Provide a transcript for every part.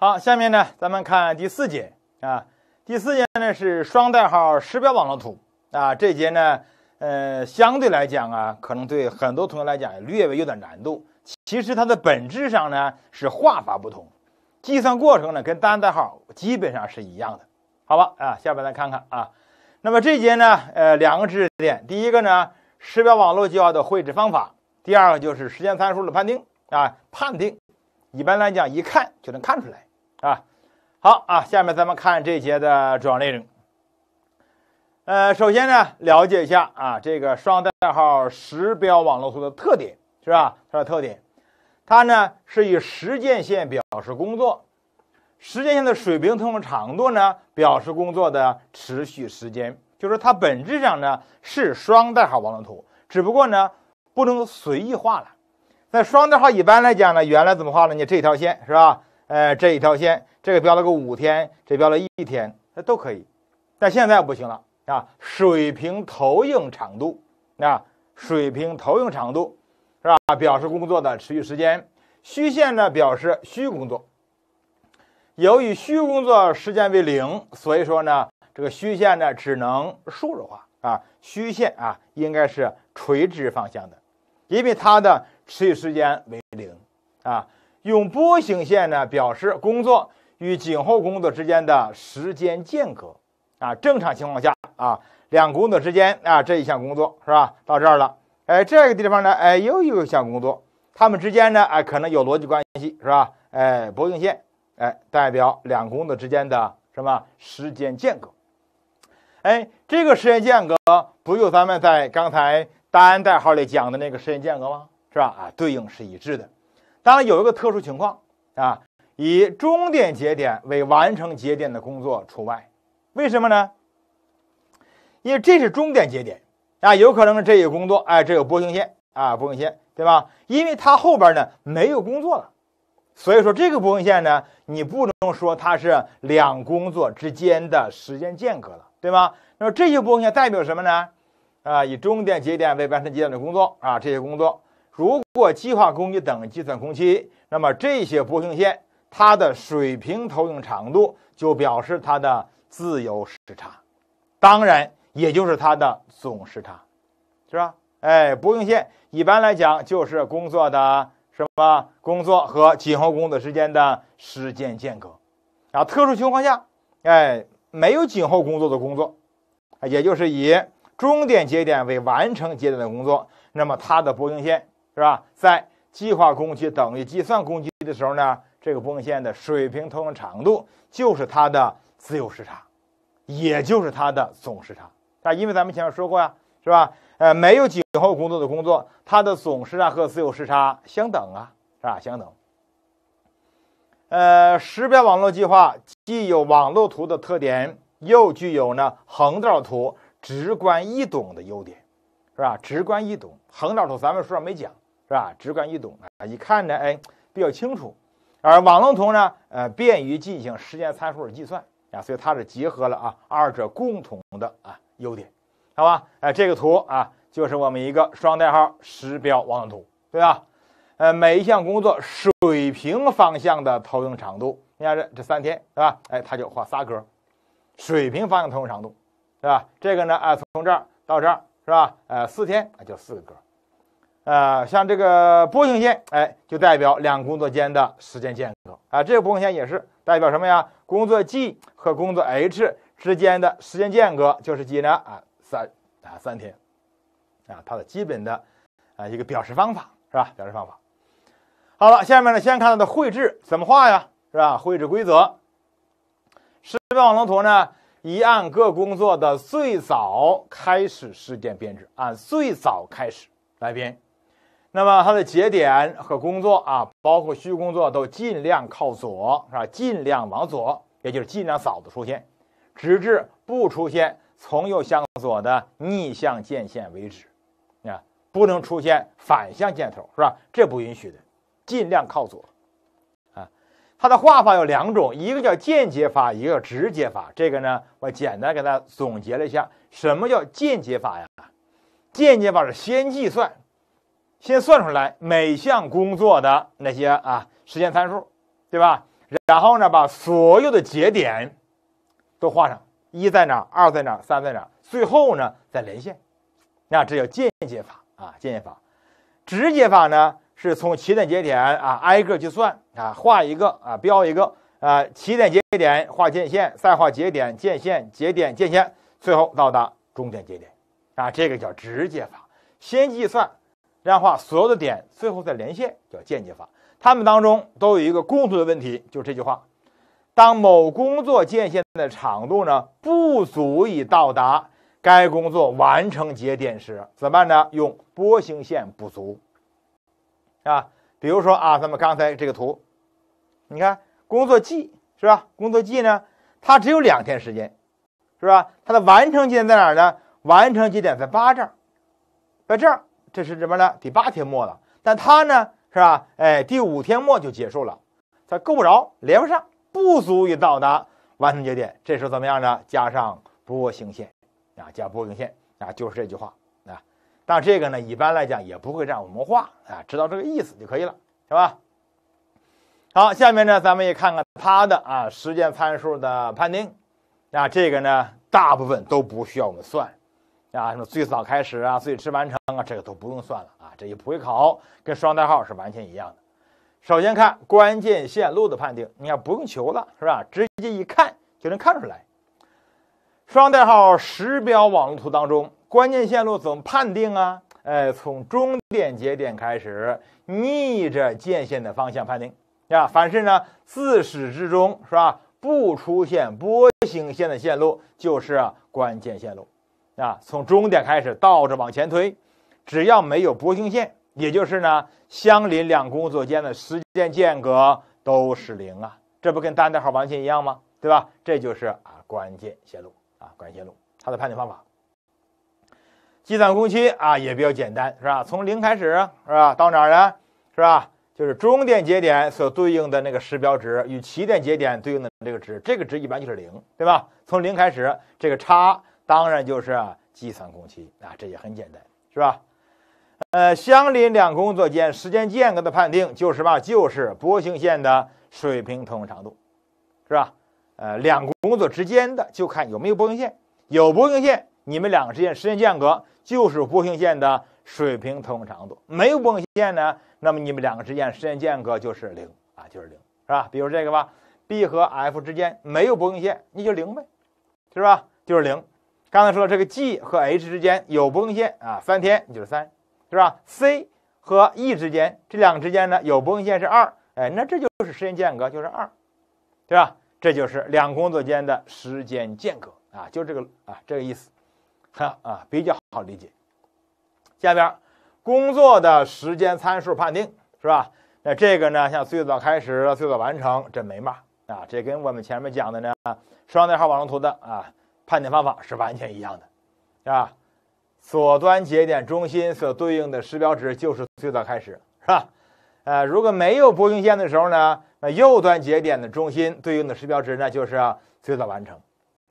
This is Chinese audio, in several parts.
好，下面呢，咱们看第四节啊。第四节呢是双代号时标网络图啊。这节呢，呃，相对来讲啊，可能对很多同学来讲略微有点难度。其实它的本质上呢是画法不同，计算过程呢跟单代号基本上是一样的，好吧？啊，下边来看看啊。那么这节呢，呃，两个知识点：第一个呢，时标网络就要的绘制方法；第二个就是时间参数的判定啊。判定一般来讲一看就能看出来。啊，好啊，下面咱们看这节的主要内容。呃，首先呢，了解一下啊，这个双代号时标网络图的特点是吧？它的特点，它呢是以时间线表示工作，时间线的水平通过长度呢表示工作的持续时间，就是它本质上呢是双代号网络图，只不过呢不能随意画了。那双代号一般来讲呢，原来怎么画呢？你这条线是吧？呃，这一条线，这个标了个五天，这标了一天，那都可以。但现在不行了啊！水平投影长度，啊，水平投影长度，是吧？表示工作的持续时间。虚线呢，表示虚工作。由于虚工作时间为零，所以说呢，这个虚线呢只能竖着画啊。虚线啊，应该是垂直方向的，因为它的持续时间为零啊。用波形线呢表示工作与颈后工作之间的时间间隔啊。正常情况下啊，两工作之间啊这一项工作是吧？到这儿了，哎，这个地方呢，哎又有一项工作，他们之间呢哎，可能有逻辑关系是吧？哎，波形线哎代表两工作之间的什么时间间隔？哎，这个时间间隔不就咱们在刚才单代号里讲的那个时间间隔吗？是吧？啊，对应是一致的。当然有一个特殊情况啊，以终点节点为完成节点的工作除外，为什么呢？因为这是终点节点啊，有可能这个工作哎，这有波形线啊，波形线对吧？因为它后边呢没有工作了，所以说这个波形线呢，你不能说它是两工作之间的时间间隔了，对吧？那么这些波形线代表什么呢？啊，以终点节点为完成节点的工作啊，这些工作。如果计划工期等计算工期，那么这些波形线它的水平投影长度就表示它的自由时差，当然也就是它的总时差，是吧？哎，波形线一般来讲就是工作的什么工作和今后工作之间的时间间隔啊。特殊情况下，哎，没有今后工作的工作，也就是以终点节点为完成节点的工作，那么它的波形线。是吧？在计划工期等于计算工期的时候呢，这个波线的水平通影长度就是它的自由时差，也就是它的总时差。啊，因为咱们前面说过呀，是吧？呃，没有紧后工作的工作，它的总时差和自由时差相等啊，是吧？相等。呃，时标网络计划既有网络图的特点，又具有呢横道图直观易懂的优点，是吧？直观易懂，横道图咱们书上没讲。是吧？直观易懂啊，一看呢，哎，比较清楚。而网络图呢，呃，便于进行时间参数的计算啊，所以它是结合了啊二者共同的啊优点，好吧？哎，这个图啊，就是我们一个双代号时标网络图，对吧？呃，每一项工作水平方向的投影长度，你看这这三天是吧？哎，它就画仨格，水平方向投影长度，是吧？这个呢，啊，从这儿到这儿是吧？呃，四天啊，就四个格。呃，像这个波形线，哎，就代表两工作间的时间间隔啊。这个波形线也是代表什么呀？工作 G 和工作 H 之间的时间间隔就是几呢？啊，三啊，三天啊。它的基本的啊一个表示方法是吧？表示方法。好了，下面呢，先看它的绘制怎么画呀？是吧？绘制规则，时标网络图呢，一按各工作的最早开始事件编制，按最早开始来编。那么它的节点和工作啊，包括虚工作都尽量靠左，是吧？尽量往左，也就是尽量扫的出现，直至不出现从右向左的逆向渐线为止。啊，不能出现反向箭头，是吧？这不允许的。尽量靠左，啊。它的画法有两种，一个叫间接法，一个叫直接法。这个呢，我简单给大家总结了一下，什么叫间接法呀？间接法是先计算。先算出来每项工作的那些啊时间参数，对吧？然后呢，把所有的节点都画上，一在哪二在哪三在哪最后呢再连线，那这叫间接法啊，间接法。直接法呢是从起点节点啊挨个去算啊，画一个啊标一个啊，起点节点画间线，再画节点间线，节点间线，最后到达终点节点啊，这个叫直接法。先计算。这样的话，所有的点最后再连线叫间接法。它们当中都有一个共同的问题，就是这句话：当某工作间线的长度呢不足以到达该工作完成节点时，怎么办呢？用波形线补足，啊，比如说啊，咱们刚才这个图，你看工作 G 是吧？工作 G 呢，它只有两天时间，是吧？它的完成节点在哪儿呢？完成节点在八这儿，在这儿。这是这么呢？第八天末了，但它呢，是吧？哎，第五天末就结束了，它够不着，连不上，不足以到达完成节点。这时候怎么样呢？加上波形线，啊，加波形线，啊，就是这句话，啊。但这个呢，一般来讲也不会让我们画，啊，知道这个意思就可以了，是吧？好，下面呢，咱们也看看它的啊时间参数的判定，那这个呢，大部分都不需要我们算。啊，什么最早开始啊，最迟完成啊，这个都不用算了啊，这也不会考，跟双代号是完全一样的。首先看关键线路的判定，你看不用求了，是吧？直接一看就能看出来。双代号时标网络图当中，关键线路怎么判定啊？哎，从终点节点开始，逆着渐线的方向判定。啊，凡是呢自始至终是吧，不出现波形线的线路就是关键线路。啊，从终点开始倒着往前推，只要没有波形线，也就是呢，相邻两工作间的时间间隔都是零啊，这不跟单代号完全一样吗？对吧？这就是啊关键线路啊关键线路它的判定方法，计算工期啊也比较简单是吧？从零开始是吧？到哪儿呢？是吧？就是终点节点所对应的那个时标值与起点节点对应的这个值，这个值一般就是零，对吧？从零开始，这个差。当然就是计算工期啊，这也很简单，是吧？呃，相邻两工作间时间间隔的判定就是吧，就是波形线的水平通用长度，是吧？呃，两工作之间的就看有没有波形线，有波形线，你们两个之间时间间隔就是波形线的水平通用长度；没有波形线呢，那么你们两个之间时间间隔就是零啊，就是零，是吧？比如这个吧，B 和 F 之间没有波形线，你就零呗，是吧？就是零。刚才说这个 G 和 H 之间有波纹线啊，三天就是三，是吧？C 和 E 之间这两个之间呢有波纹线是二，哎，那这就是时间间隔就是二，对吧？这就是两工作间的时间间隔啊，就这个啊这个意思，哈啊比较好理解。下边工作的时间参数判定是吧？那这个呢像最早开始最早完成这没嘛啊，这跟我们前面讲的呢双代号网络图的啊。判定方法是完全一样的，是吧？左端节点中心所对应的时标值就是最早开始，是吧？呃，如果没有波形线的时候呢，那右端节点的中心对应的时标值那就是最早完成。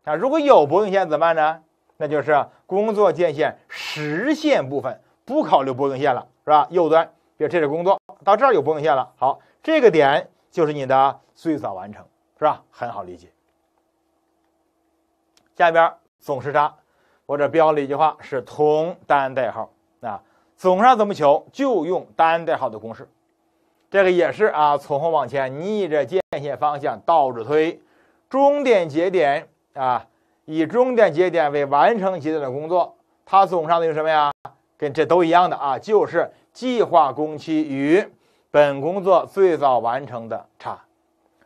啊，如果有波形线怎么办呢？那就是工作间线实线部分不考虑波形线了，是吧？右端，比如这是工作到这儿有波形线了，好，这个点就是你的最早完成，是吧？很好理解。下边总时差，我这标了一句话是同单代号啊，总上怎么求？就用单代号的公式，这个也是啊，从后往前，逆着箭线方向倒着推，终点节点啊，以终点节点为完成节点的工作，它总上的有什么呀？跟这都一样的啊，就是计划工期与本工作最早完成的差。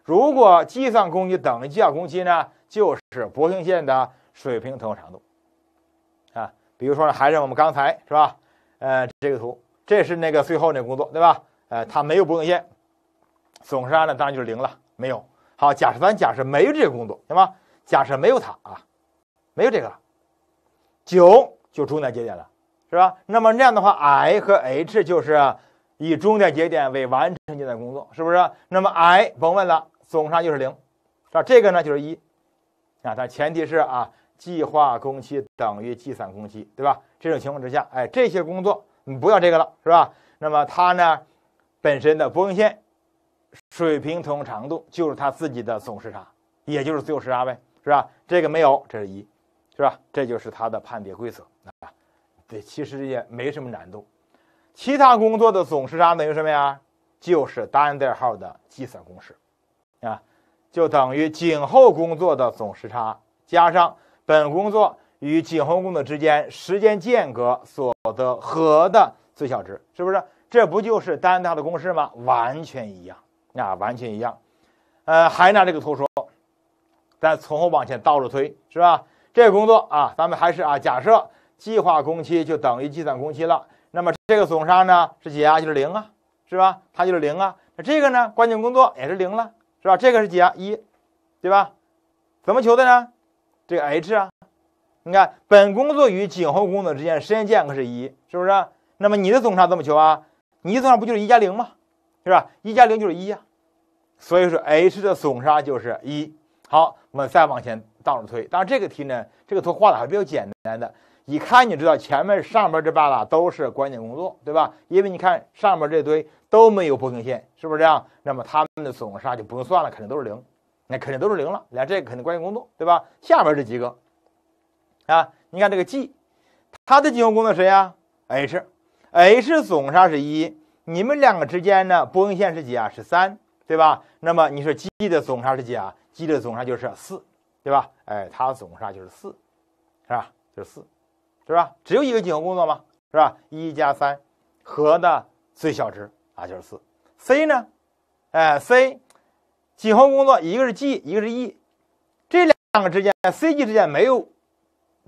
如果计算工期等于计算工期呢，就是波形线的水平投影长度啊。比如说呢，还是我们刚才是吧？呃，这个图，这是那个最后那工作，对吧？呃，它没有波形线，总时差呢当然就是零了，没有。好，假设咱假设没有这个工作行吗？假设没有它啊，没有这个九就终点节点了，是吧？那么那样的话，I 和 H 就是以终点节点为完成节点工作，是不是？那么 I 甭问了。总差就是零，是吧？这个呢就是一，啊，但前提是啊，计划工期等于计算工期，对吧？这种情况之下，哎，这些工作你不要这个了，是吧？那么它呢，本身的波形线水平同长度就是它自己的总时差，也就是自由时差呗，是吧？这个没有，这是一，是吧？这就是它的判别规则啊，对，其实也没什么难度。其他工作的总时差等于什么呀？就是单代号的计算公式。啊，就等于颈后工作的总时差加上本工作与颈后工作之间时间间隔所得和的最小值，是不是？这不就是单调的公式吗？完全一样，啊，完全一样。呃，还拿这个图说，咱从后往前倒着推，是吧？这个工作啊，咱们还是啊，假设计划工期就等于计算工期了，那么这个总差呢是几啊？就是零啊，是吧？它就是零啊。那这个呢，关键工作也是零了。是吧？这个是几啊？一对吧？怎么求的呢？这个 h 啊，你看本工作与颈后工作之间时间间隔是一，是不是？那么你的总差怎么求啊？你总差不就是一加零吗？是吧？一加零就是一啊。所以说 h 的总差就是一。好，我们再往前倒着推。当然这个题呢，这个图画的还比较简单的。一看就知道前面上边这半拉都是关键工作，对吧？因为你看上边这堆都没有波形线，是不是这样？那么它们的总差就不用算了，肯定都是零，那肯定都是零了。连这个肯定关键工作，对吧？下边这几个，啊，你看这个 G，它的基础工作谁呀？H，H 总差是一，你们两个之间呢波形线是几啊？是三，对吧？那么你说 G 的总差是几啊？G 的总差就是四，对吧？哎，它总差就是四，是吧？就是四。是吧？只有一个几何工作吗？是吧？一加三，和的最小值啊就是四。C 呢？哎，C，几何工作一个是 G，一个是 E，这两个之间，CG 之间没有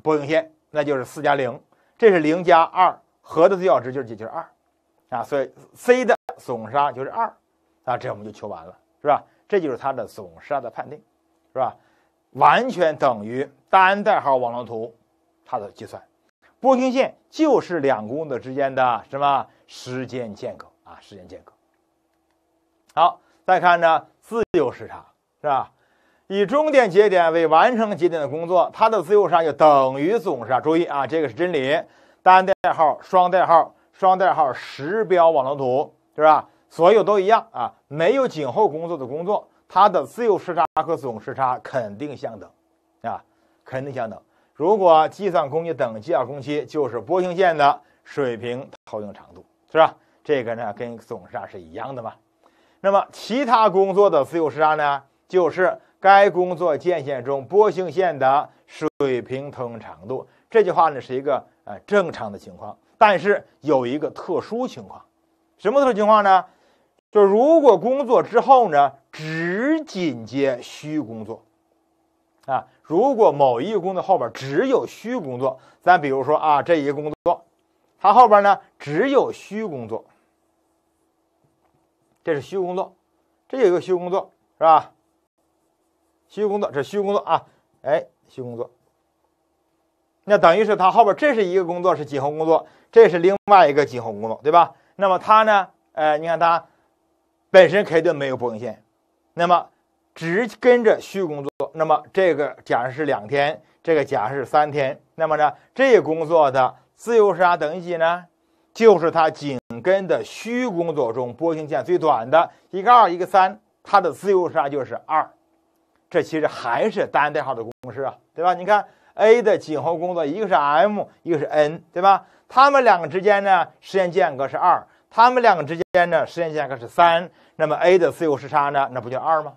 波形线，那就是四加零，这是零加二，和的最小值就是几？就是二啊。所以 C 的总时差就是二啊。这我们就求完了，是吧？这就是它的总时差的判定，是吧？完全等于单代号网络图它的计算。波形线就是两工作之间的什么时间间隔啊？时间间隔。好，再看呢，自由时差是吧？以终点节点为完成节点的工作，它的自由时差就等于总时差。注意啊，这个是真理。单代代号、双代号、双代号时标网络图是吧？所有都一样啊。没有紧后工作的工作，它的自由时差和总时差肯定相等啊，肯定相等。如果计算工具等于计工期，就是波形线的水平投影长度，是吧？这个呢，跟总时差是一样的嘛。那么其他工作的自由时差呢，就是该工作间线中波形线的水平投影长度。这句话呢，是一个呃正常的情况。但是有一个特殊情况，什么特殊情况呢？就如果工作之后呢，只紧接虚工作，啊。如果某一个工作后边只有虚工作，咱比如说啊，这一个工作，它后边呢只有虚工作，这是虚工作，这有一个虚工作是吧？虚工作，这虚工作啊，哎，虚工作，那等于是它后边这是一个工作是几何工作，这是另外一个几何工作，对吧？那么它呢，哎，你看它本身肯定没有波纹线，那么。只跟着虚工作，那么这个假设是两天，这个假设是三天，那么呢，这工作的自由时差等于几呢？就是它紧跟的虚工作中波形线最短的一个二一个三，它的自由时差就是二。这其实还是单代号的公式啊，对吧？你看 A 的紧后工作一个是 M 一个是 N，对吧？它们两个之间呢时间间隔是二，它们两个之间呢时间间隔是三，那么 A 的自由时差呢那不就二吗？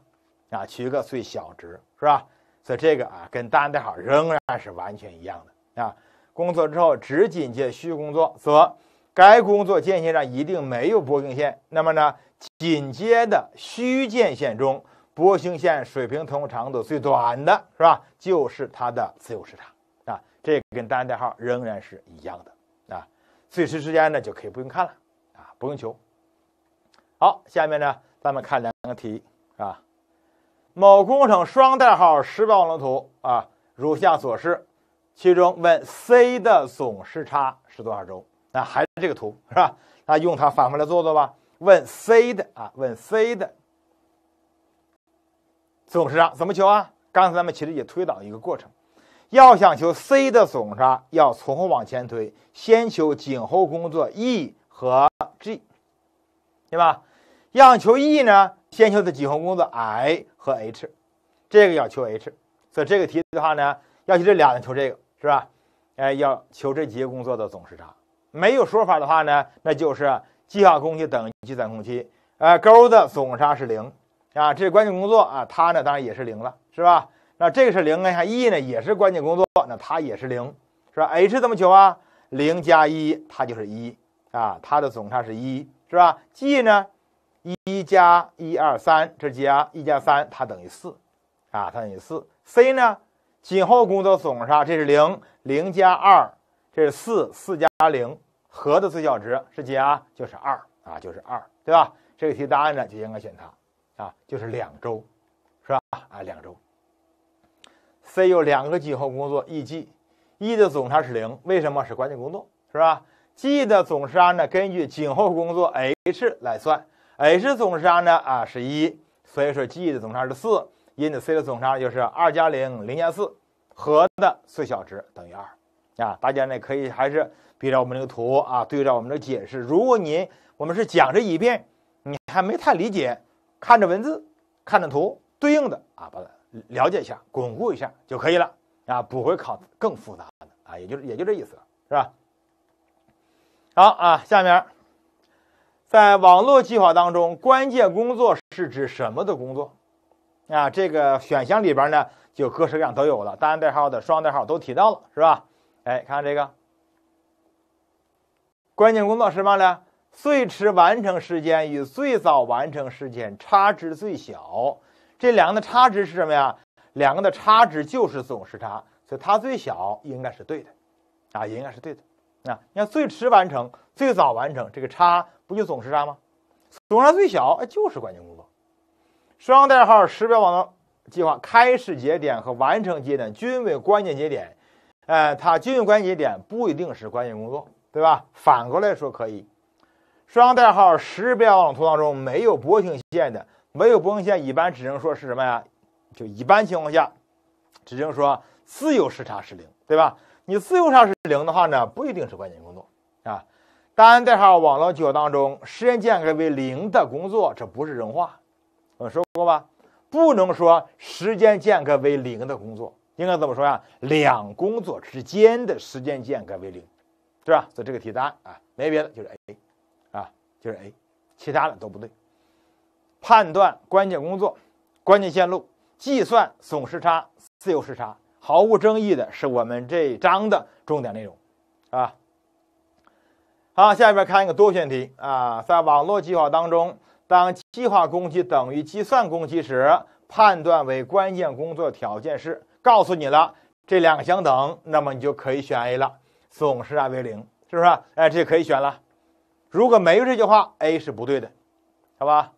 啊，取一个最小值是吧？所以这个啊，跟单代号仍然是完全一样的啊。工作之后，只紧接虚工作，则该工作间线上一定没有波形线。那么呢，紧接的虚间线中，波形线水平同长度最短的是吧？就是它的自由市场啊。这跟单代号仍然是一样的啊。最迟时间呢，就可以不用看了啊，不用求。好，下面呢，咱们看两个题啊。某工程双代号时标网络图啊，如下所示。其中问 C 的总时差是多少周？那还是这个图是吧？那用它反过来做做吧。问 C 的啊，问 C 的总时差怎么求啊？刚才咱们其实也推导一个过程，要想求 C 的总时差，要从后往前推，先求颈后工作 E 和 G，对吧？要求 E 呢，先求的几何工作 I 和 H，这个要求 H，所以这个题的话呢，要求这俩求这个是吧？哎，要求这几个工作的总时差，没有说法的话呢，那就是计划工期等于计算工期，呃，勾的总差是零啊，这关键工作啊，它呢当然也是零了，是吧？那这个是零，你看 E 呢也是关键工作，那它也是零，是吧？H 怎么求啊？零加一，它就是一啊，它的总差是一，是吧？G 呢？一加一二三这是几啊？一加三，它等于四啊，它等于四。C 呢，今后工作总差这是零，零加二这是四，四加零和的最小值是几啊？就是二啊，就是二，对吧？这个题答案呢就应该选它啊，就是两周，是吧？啊，两周。C 有两个紧后工作 E、G，E 的总差是零，为什么是关键工作，是吧？G 的总差呢，根据紧后工作 H 来算。h 总差呢啊是一，所以说 g 的总差是四，因此 c 的总差就是二加零，零加四，和的最小值等于二啊。大家呢可以还是，对照我们这个图啊，对照我们的解释。如果您我们是讲这一遍，你还没太理解，看着文字，看着图对应的啊，把它了解一下，巩固一下就可以了啊。不会考更复杂的啊，也就也就这意思，是吧？好啊，下面。在网络计划当中，关键工作是指什么的工作？啊，这个选项里边呢，就各式各样都有了，单代号的、双代号都提到了，是吧？哎，看这个，关键工作是嘛呢？最迟完成时间与最早完成时间差值最小，这两个的差值是什么呀？两个的差值就是总时差，所以它最小应该是对的，啊，也应该是对的。啊，你看，最迟完成、最早完成这个差。不就总时差吗？总时差最小，哎，就是关键工作。双代号时标网络计划开始节点和完成节点均为关键节点，哎，它均为关键节点不一定是关键工作，对吧？反过来说可以。双代号时标网络图当中没有波形线的，没有波形线一般只能说是什么呀？就一般情况下，只能说自由时差是零，对吧？你自由时差是零的话呢，不一定是关键工作啊。单代在哈网络图当中，时间间隔为零的工作，这不是人话，我说过吧？不能说时间间隔为零的工作，应该怎么说呀？两工作之间的时间间隔为零，对吧？所以这个题答案啊，没别的，就是 A，啊，就是 A，其他的都不对。判断关键工作、关键线路，计算总时差、自由时差，毫无争议的是我们这一章的重点内容，啊。好，下面看一个多选题啊，在网络计划当中，当计划工期等于计算工期时，判断为关键工作条件是告诉你了，这两个相等，那么你就可以选 A 了，总是差为零，是不是？哎，这可以选了。如果没有这句话，A 是不对的，好吧？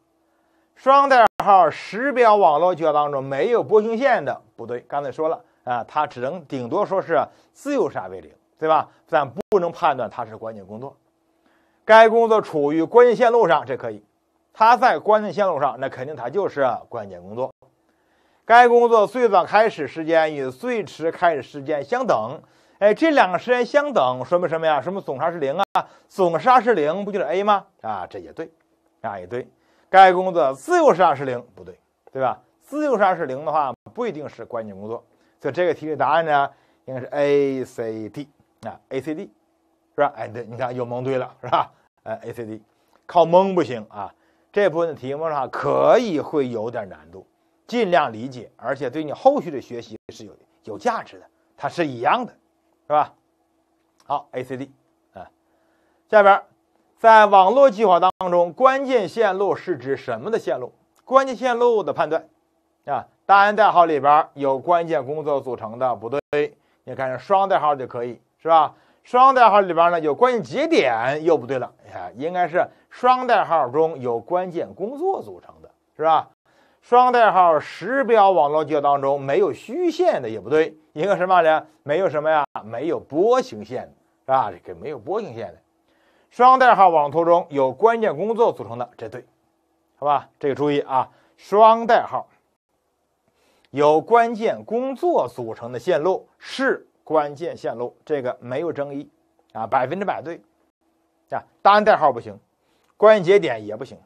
双代号实表网络计划当中没有波形线的，不对，刚才说了啊，它只能顶多说是自由是差为零，对吧？咱不能判断它是关键工作。该工作处于关键线路上，这可以。它在关键线路上，那肯定它就是关键工作。该工作最早开始时间与最迟开始时间相等，哎，这两个时间相等说明什么呀？什么总差是零啊？总差是零，不就是 A 吗？啊，这也对，啊也对。该工作自由时差是零，不对，对吧？自由时差是零的话，不一定是关键工作。所以这个题的答案呢，应该是 A、C、D 啊，A、C、D。是吧？哎，对，你看又蒙对了，是吧？哎，A、C、D，靠蒙不行啊。这部分的题目话，可以会有点难度，尽量理解，而且对你后续的学习是有有价值的。它是一样的，是吧？好，A、C、D 啊。下边，在网络计划当中，关键线路是指什么的线路？关键线路的判断啊，单代号里边有关键工作组成的不对，你看双代号就可以，是吧？双代号里边呢有关键节点又不对了，哎，应该是双代号中有关键工作组成的是吧？双代号时标网络图当中没有虚线的也不对，一个什么呢？没有什么呀，没有波形线是吧？这个没有波形线的，双代号网图中有关键工作组成的，这对，好吧？这个注意啊，双代号有关键工作组成的线路是。关键线路这个没有争议啊，百分之百对，啊，单代号不行，关键节点也不行，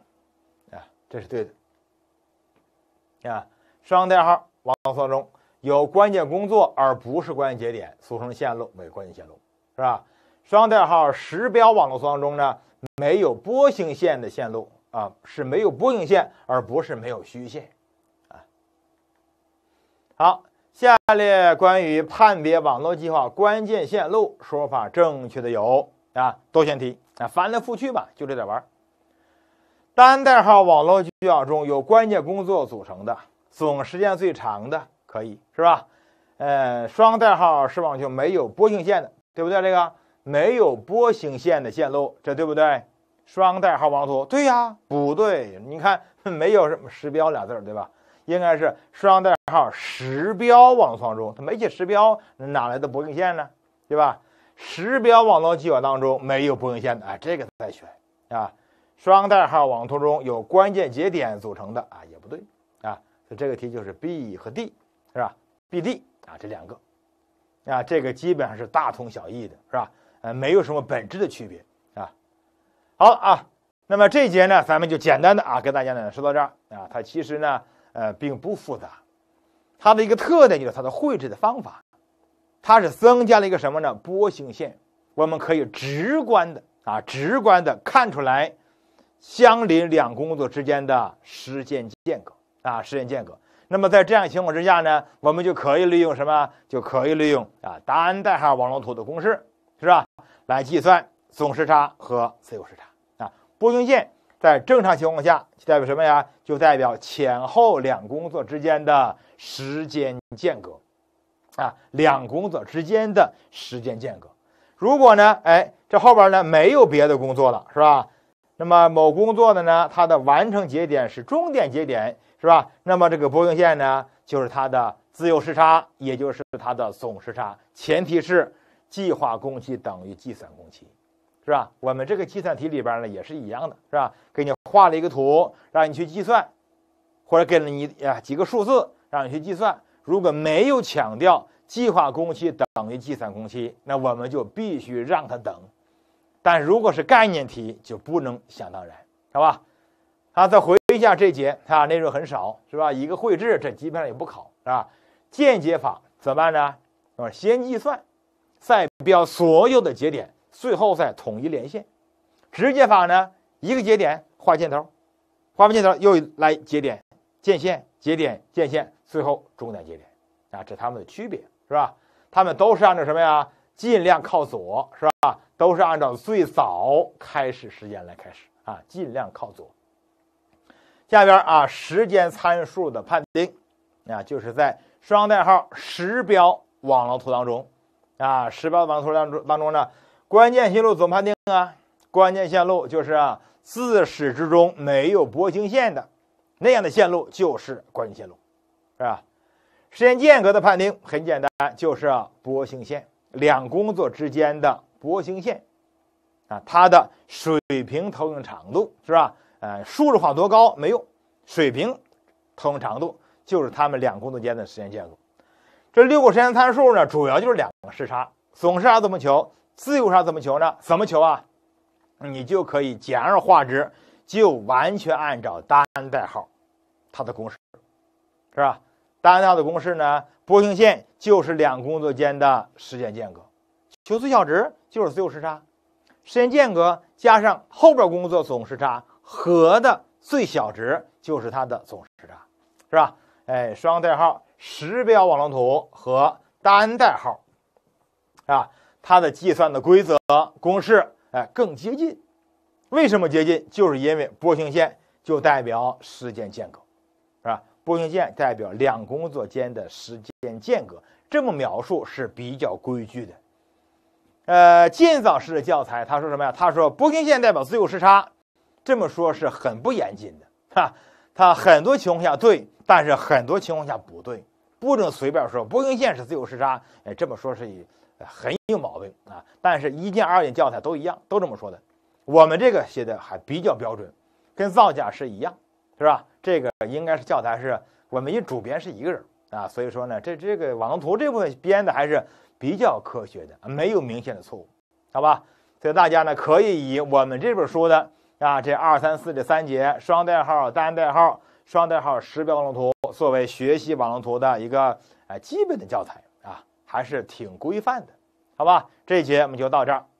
啊，这是对的，啊，双代号网络图中有关键工作，而不是关键节点，俗称线路，为关键线路，是吧？双代号时标网络当中呢，没有波形线的线路啊，是没有波形线，而不是没有虚线，啊，好。下列关于判别网络计划关键线路说法正确的有啊，多选题啊，翻来覆去吧，就这点玩。单代号网络计划中有关键工作组成的总时间最长的可以是吧？呃，双代号是网球没有波形线的，对不对？这个没有波形线的线路，这对不对？双代号网图，对呀，不对，你看没有什么实标俩字儿，对吧？应该是双代号时标网络中，它没写时标，哪来的波形线呢？对吧？时标网络计划当中没有波形线的啊，这个再选啊。双代号网图中有关键节点组成的啊，也不对啊。所以这个题就是 B 和 D 是吧？B、D 啊，这两个啊，这个基本上是大同小异的，是吧？呃，没有什么本质的区别啊。好啊，那么这节呢，咱们就简单的啊，跟大家呢说到这儿啊，它其实呢。呃，并不复杂，它的一个特点就是它的绘制的方法，它是增加了一个什么呢？波形线，我们可以直观的啊，直观的看出来相邻两工作之间的时间间隔啊，时间间隔。那么在这样情况之下呢，我们就可以利用什么？就可以利用啊，单代号网络图的公式，是吧？来计算总时差和自由时差啊，波形线。在正常情况下，代表什么呀？就代表前后两工作之间的时间间隔，啊，两工作之间的时间间隔。如果呢，哎，这后边呢没有别的工作了，是吧？那么某工作的呢，它的完成节点是终点节点，是吧？那么这个波形线呢，就是它的自由时差，也就是它的总时差，前提是计划工期等于计算工期。是吧？我们这个计算题里边呢也是一样的，是吧？给你画了一个图，让你去计算，或者给了你啊几个数字，让你去计算。如果没有强调计划工期等于计算工期，那我们就必须让它等。但如果是概念题，就不能想当然，好吧？好，再回一下这节，啊，内容很少，是吧？一个绘制，这基本上也不考，是吧？间接法怎么办呢？啊，先计算，再标所有的节点。最后再统一连线。直接法呢，一个节点画箭头，画完箭头又来节点、线线、节点、线线，最后终点节点。啊，这它们的区别是吧？它们都是按照什么呀？尽量靠左，是吧？都是按照最早开始时间来开始啊，尽量靠左。下边啊，时间参数的判定啊，就是在双代号时标网络图当中啊，时标网络图当中当中呢。关键线路怎么判定啊？关键线路就是啊，自始至终没有波形线的，那样的线路就是关键线路，是吧？时间间隔的判定很简单，就是波形线两工作之间的波形线啊，它的水平投影长度是吧？呃，竖着画多高没用，水平投影长度就是它们两工作间的时间间隔。这六个时间参数呢，主要就是两个时差，总时差怎么求？自由差怎么求呢？怎么求啊？你就可以简而化之，就完全按照单代号，它的公式，是吧？单代号的公式呢，波形线就是两工作间的时间间隔，求最小值就是自由时差，时间间隔加上后边工作总时差和的最小值就是它的总时差，是吧？哎，双代号时标网络图和单代号，是吧？它的计算的规则公式，哎，更接近。为什么接近？就是因为波形线就代表时间间隔，是吧？波形线代表两工作间的时间间隔，这么描述是比较规矩的。呃，建造师的教材他说什么呀？他说波形线代表自由时差，这么说是很不严谨的，哈。他很多情况下对，但是很多情况下不对，不能随便说波形线是自由时差。哎，这么说是以。很有毛病啊！但是，一建、二建教材都一样，都这么说的。我们这个写的还比较标准，跟造假是一样，是吧？这个应该是教材是我们一主编是一个人啊，所以说呢，这这个网络图这部分编的还是比较科学的，没有明显的错误，好吧？所以大家呢，可以以我们这本书的啊这二三四这三节双代号、单代号、双代号时标网络图作为学习网络图的一个呃基本的教材。还是挺规范的，好吧？这一节我们就到这儿。